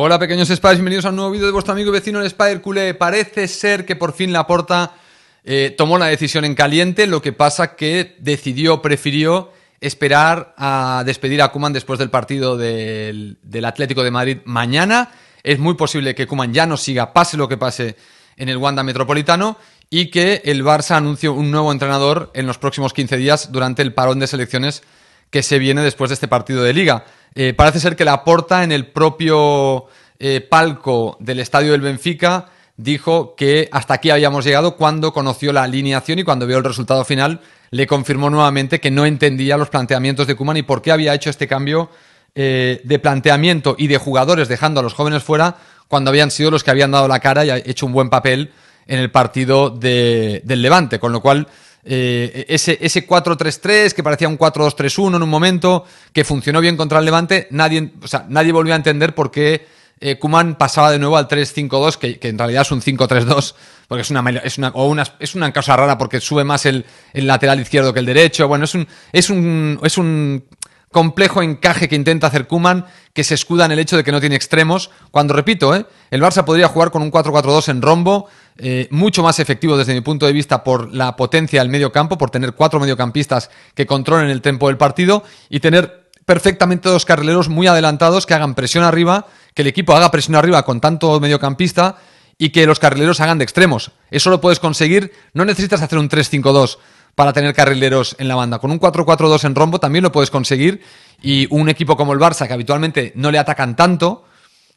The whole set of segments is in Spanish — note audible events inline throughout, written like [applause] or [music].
Hola pequeños Spiders, bienvenidos a un nuevo vídeo de vuestro amigo vecino el Spider Cule. Parece ser que por fin Laporta eh, tomó la decisión en caliente, lo que pasa que decidió, prefirió esperar a despedir a Kuman después del partido del, del, Atlético de Madrid mañana. Es muy posible que Kuman ya no siga, pase lo que pase en el Wanda Metropolitano y que el Barça anuncie un nuevo entrenador en los próximos 15 días durante el parón de selecciones que se viene después de este partido de liga. Eh, parece ser que la porta en el propio eh, palco del estadio del Benfica dijo que hasta aquí habíamos llegado cuando conoció la alineación y cuando vio el resultado final le confirmó nuevamente que no entendía los planteamientos de Kuman y por qué había hecho este cambio eh, de planteamiento y de jugadores dejando a los jóvenes fuera cuando habían sido los que habían dado la cara y hecho un buen papel en el partido del Levante. Con lo cual eh, ese, ese 4-3-3 que parecía un 4-2-3-1 en un momento, que funcionó bien contra el Levante, nadie, o sea, nadie volvió a entender por qué eh, Kuman pasaba de nuevo al 3-5-2, que, que, en realidad es un 5-3-2, porque es una, es una, o una, es una cosa rara porque sube más el, el, lateral izquierdo que el derecho. Bueno, es un, es un, es un complejo encaje que intenta hacer Kuman, que se escuda en el hecho de que no tiene extremos. Cuando repito, eh, el Barça podría jugar con un 4-4-2 en rombo, eh, mucho más efectivo desde mi punto de vista por la potencia del medio campo, por tener cuatro mediocampistas que controlen el tempo del partido y tener perfectamente dos carrileros muy adelantados que hagan presión arriba, que el equipo haga presión arriba con tanto mediocampista y que los carrileros hagan de extremos. Eso lo puedes conseguir, no necesitas hacer un 3-5-2 para tener carrileros en la banda. Con un 4-4-2 en rombo también lo puedes conseguir y un equipo como el Barça, que habitualmente no le atacan tanto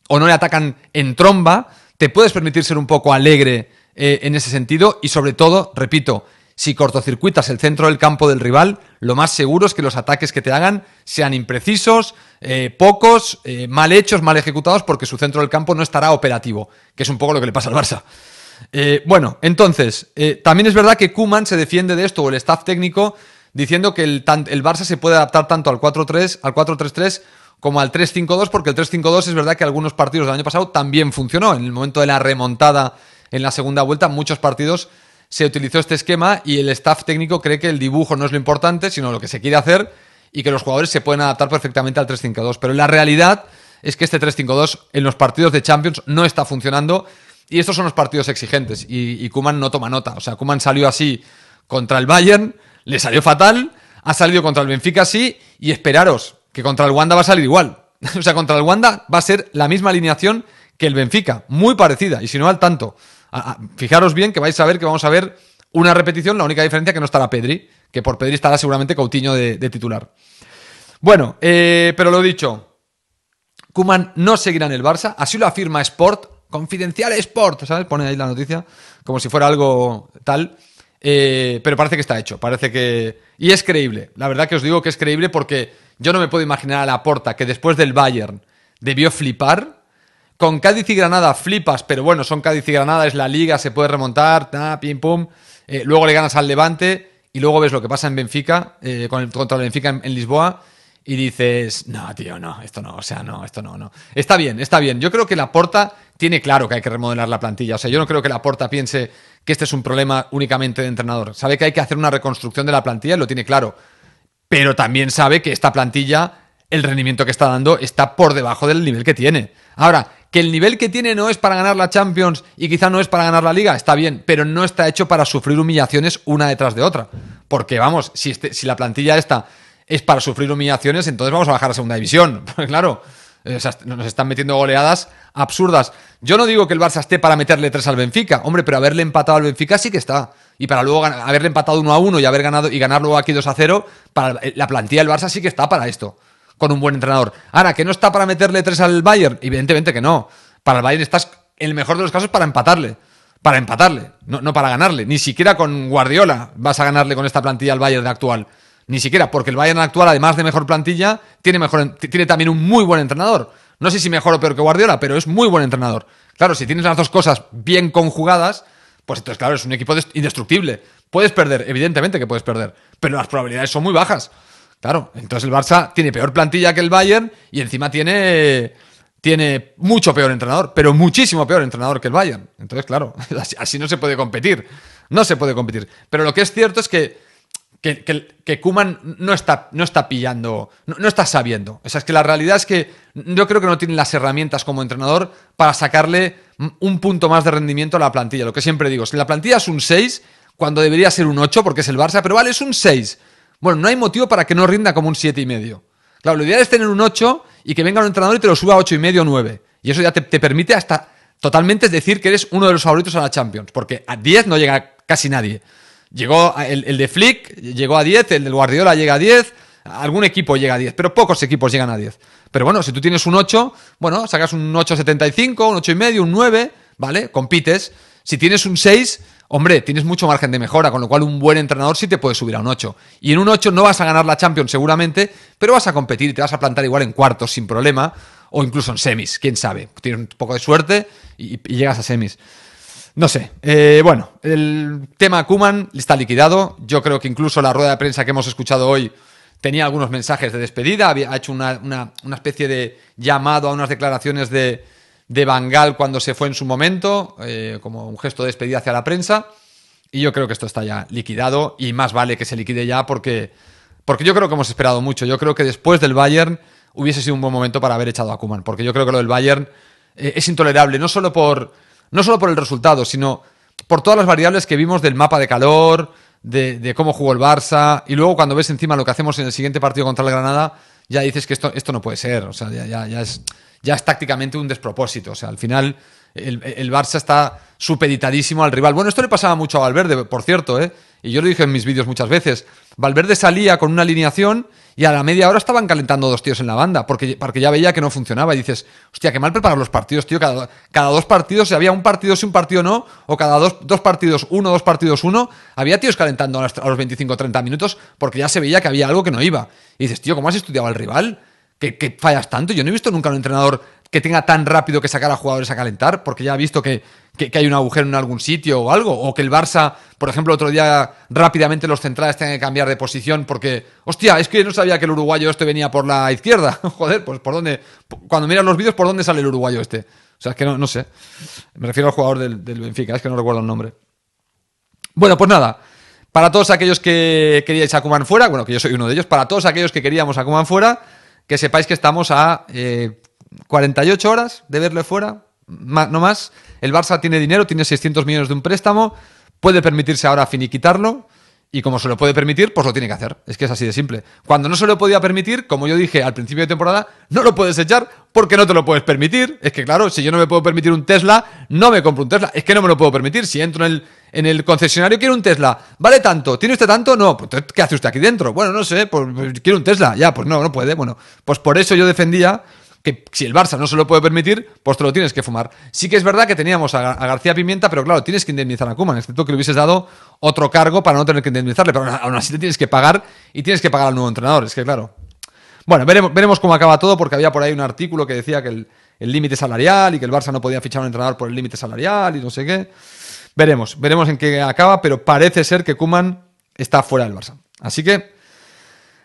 o no le atacan en tromba, te puedes permitir ser un poco alegre eh, en ese sentido y sobre todo, repito, si cortocircuitas el centro del campo del rival, lo más seguro es que los ataques que te hagan sean imprecisos, eh, pocos, eh, mal hechos, mal ejecutados, porque su centro del campo no estará operativo, que es un poco lo que le pasa al Barça. bueno, entonces, también es verdad que Kuman se defiende de esto, o el staff técnico, diciendo que el, el Barça se puede adaptar tanto al 4-3, al 4-3-3 como al 3-5-2, porque el 3-5-2 es verdad que algunos partidos del año pasado también funcionó. En el momento de la remontada en la segunda vuelta, muchos partidos se utilizó este esquema y el staff técnico cree que el dibujo no es lo importante, sino lo que se quiere hacer y que los jugadores se pueden adaptar perfectamente al 3-5-2. Pero la realidad es que este 3-5-2 en los partidos de Champions no está funcionando y estos son los partidos exigentes y, y Kuman no toma nota. O sea, Kuman salió así contra el Bayern, le salió fatal, ha salido contra el Benfica así y esperaros que contra el Wanda va a salir igual. [laughs] o sea, contra el Wanda va a ser la misma alineación que el Benfica, muy parecida, y si no al tanto. fijaros bien que vais a ver que vamos a ver una repetición, la única diferencia que no estará Pedri, que por Pedri estará seguramente Coutinho de, titular. Bueno, eh, pero lo dicho, Kuman no seguirá en el Barça, así lo afirma Sport, confidencial Sport, ¿sabes? Pone ahí la noticia, como si fuera algo tal. Eh, pero parece que está hecho, parece que... Y es creíble, la verdad que os digo que es creíble porque yo no me puedo imaginar a la Porta que después del Bayern debió flipar. Con Cádiz y Granada flipas, pero bueno, son Cádiz y Granada, es la liga, se puede remontar, ta, pim pum. Eh, luego le ganas al Levante y luego ves lo que pasa en Benfica, eh, con el, contra el Benfica en, Lisboa. Y dices, no, tío, no, esto no, o sea, no, esto no, no. Está bien, está bien. Yo creo que la porta tiene claro que hay que remodelar la plantilla. O sea, yo no creo que la porta piense que este es un problema únicamente de entrenador. Sabe que hay que hacer una reconstrucción de la plantilla lo tiene claro pero también sabe que esta plantilla, el rendimiento que está dando, está por debajo del nivel que tiene. Ahora, que el nivel que tiene no es para ganar la Champions y quizá no es para ganar la liga, está bien, pero no está hecho para sufrir humillaciones una detrás de otra. Porque vamos, si, este, la plantilla esta es para sufrir humillaciones, entonces vamos a bajar a segunda división. [laughs] claro, eh, nos están metiendo goleadas absurdas. Yo no digo que el Barça esté para meterle tres al Benfica, hombre, pero haberle empatado al Benfica sí que está y para luego haberle empatado 1 a 1 y haber ganado y ganar luego aquí 2 a 0, para la plantilla del Barça sí que está para esto, con un buen entrenador. Ahora, que no está para meterle 3 al Bayern, evidentemente que no. Para el Bayern estás, en el mejor de los casos, para empatarle. Para empatarle, no, para ganarle. Ni siquiera con Guardiola vas a ganarle con esta plantilla al Bayern de actual. Ni siquiera, porque el Bayern actual, además de mejor plantilla, tiene, mejor, tiene también un muy buen entrenador. No sé si mejor o peor que Guardiola, pero es muy buen entrenador. Claro, si tienes las dos cosas bien conjugadas, pues entonces, claro, es un equipo indestructible. Puedes perder, evidentemente que puedes perder, pero las probabilidades son muy bajas. Claro, entonces el Barça tiene peor plantilla que el Bayern y encima tiene, tiene mucho peor entrenador, pero muchísimo peor entrenador que el Bayern. Entonces, claro, [laughs] así, así no se puede competir. No se puede competir. Pero lo que es cierto es que que, que, Kuman no está, no está pillando, no, está sabiendo. O sea, es que la realidad es que yo creo que no tiene las herramientas como entrenador para sacarle un punto más de rendimiento a la plantilla. Lo que siempre digo, si la plantilla es un 6, cuando debería ser un 8, porque es el Barça, pero vale, es un 6. Bueno, no hay motivo para que no rinda como un 7,5. Claro, lo ideal es tener un 8 y que venga un entrenador y te lo suba a 8,5 o 9. Y eso ya te, te permite hasta totalmente decir que eres uno de los favoritos a la Champions, porque a 10 no llega casi nadie. Llegó el, de Flick, llegó a 10, el del Guardiola llega a 10, algún equipo llega a 10, pero pocos equipos llegan a 10. Pero bueno, si tú tienes un 8, bueno, sacas un 8,75, un 8,5, un 9, ¿vale? Compites. Si tienes un 6, hombre, tienes mucho margen de mejora, con lo cual un buen entrenador sí te puede subir a un 8. Y en un 8 no vas a ganar la Champions seguramente, pero vas a competir y te vas a plantar igual en cuartos sin problema, o incluso en semis, quién sabe. Tienes un poco de suerte y llegas a semis. No sé. Eh, bueno, el tema Kuman está liquidado. Yo creo que incluso la rueda de prensa que hemos escuchado hoy tenía algunos mensajes de despedida. Había, ha hecho una, especie de llamado a unas declaraciones de, de Bangal cuando se fue en su momento, eh, como un gesto de despedida hacia la prensa. Y yo creo que esto está ya liquidado y más vale que se liquide ya porque, porque yo creo que hemos esperado mucho. Yo creo que después del Bayern hubiese sido un buen momento para haber echado a Kuman, porque yo creo que lo del Bayern eh, es intolerable, no solo por no solo por el resultado, sino por todas las variables que vimos del mapa de calor, de, cómo jugó el Barça, y luego cuando ves encima lo que hacemos en el siguiente partido contra el Granada, ya dices que esto, esto no puede ser, o sea, ya, ya es, ya es tácticamente un despropósito, o sea, al final el, Barça está supeditadísimo al rival. Bueno, esto le pasaba mucho a Valverde, por cierto, ¿eh? y yo lo dije en mis vídeos muchas veces. Valverde salía con una alineación y a la media hora estaban calentando dos tíos en la banda, porque, ya veía que no funcionaba. Y dices, hostia, qué mal preparar los partidos, tío. Cada, cada dos partidos, si había un partido, si un partido no, o cada dos, partidos, uno, dos partidos, uno, había tíos calentando a los, 25-30 minutos porque ya se veía que había algo que no iba. Y dices, tío, ¿cómo has estudiado al rival? Que, fallas tanto. Yo no he visto nunca a un entrenador que tenga tan rápido que sacar a jugadores a calentar, porque ya ha visto que, hay un agujero en algún sitio o algo, o que el Barça, por ejemplo, otro día rápidamente los centrales tengan que cambiar de posición porque, hostia, es que no sabía que el uruguayo este venía por la izquierda. [laughs] Joder, pues por dónde, cuando miras los vídeos, ¿por dónde sale el uruguayo este? O sea, es que no, sé. Me refiero al jugador del, del Benfica, es que no recuerdo el nombre. Bueno, pues nada. Para todos aquellos que queríais a Kuman fuera, bueno, que yo soy uno de ellos, para todos aquellos que queríamos a Kuman fuera, que sepáis que estamos a eh, 48 horas de verle fuera, no más. El Barça tiene dinero, tiene 600 millones de un préstamo, puede permitirse ahora finiquitarlo. Y como se lo puede permitir, pues lo tiene que hacer. Es que es así de simple. Cuando no se lo podía permitir, como yo dije al principio de temporada, no lo puedes echar porque no te lo puedes permitir. Es que claro, si yo no me puedo permitir un Tesla, no me compro un Tesla. Es que no me lo puedo permitir. Si entro en el, en el concesionario, quiero un Tesla. ¿Vale tanto? ¿Tiene usted tanto? No. Pues, ¿Qué hace usted aquí dentro? Bueno, no sé. Pues, pues, quiero un Tesla. Ya, pues no, no puede. Bueno, pues por eso yo defendía que si el Barça no se lo puede permitir, pues te lo tienes que fumar. Sí que es verdad que teníamos a, García Pimienta, pero claro, tienes que indemnizar a Kuman, excepto que le hubieses dado otro cargo para no tener que indemnizarle, pero aún así le tienes que pagar y tienes que pagar al nuevo entrenador, es que claro. Bueno, veremos, veremos cómo acaba todo, porque había por ahí un artículo que decía que el límite salarial y que el Barça no podía fichar a un entrenador por el límite salarial y no sé qué. Veremos, veremos en qué acaba, pero parece ser que Kuman está fuera del Barça. Así que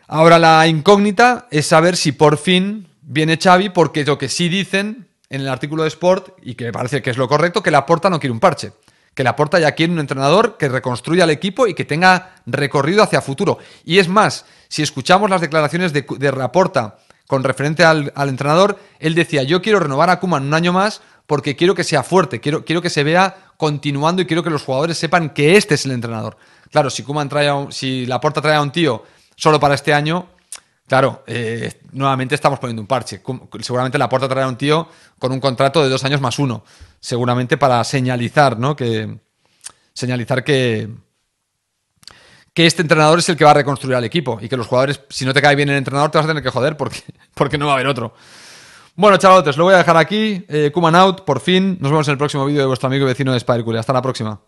ahora la incógnita es saber si por fin viene Xavi porque lo que sí dicen en el artículo de Sport, y que me parece que es lo correcto, que Laporta no quiere un parche. Que Laporta ya quiere un entrenador que reconstruya el equipo y que tenga recorrido hacia futuro. Y es más, si escuchamos las declaraciones de, Laporta con referente al, entrenador, él decía, yo quiero renovar a Kuman un año más porque quiero que sea fuerte, quiero, quiero que se vea continuando y quiero que los jugadores sepan que este es el entrenador. Claro, si Kuman trae un, si Laporta trae a un tío solo para este año, Claro, eh, nuevamente estamos poniendo un parche. Seguramente la puerta traerá un tío con un contrato de dos años más uno. Seguramente para señalizar, ¿no? Que. Señalizar que. Que este entrenador es el que va a reconstruir al equipo. Y que los jugadores, si no te cae bien el entrenador, te vas a tener que joder porque, [laughs] porque no va a haber otro. Bueno, chavalotes, lo voy a dejar aquí. Eh, Kuman out, por fin. Nos vemos en el próximo vídeo de vuestro amigo y vecino de Spider Hasta la próxima.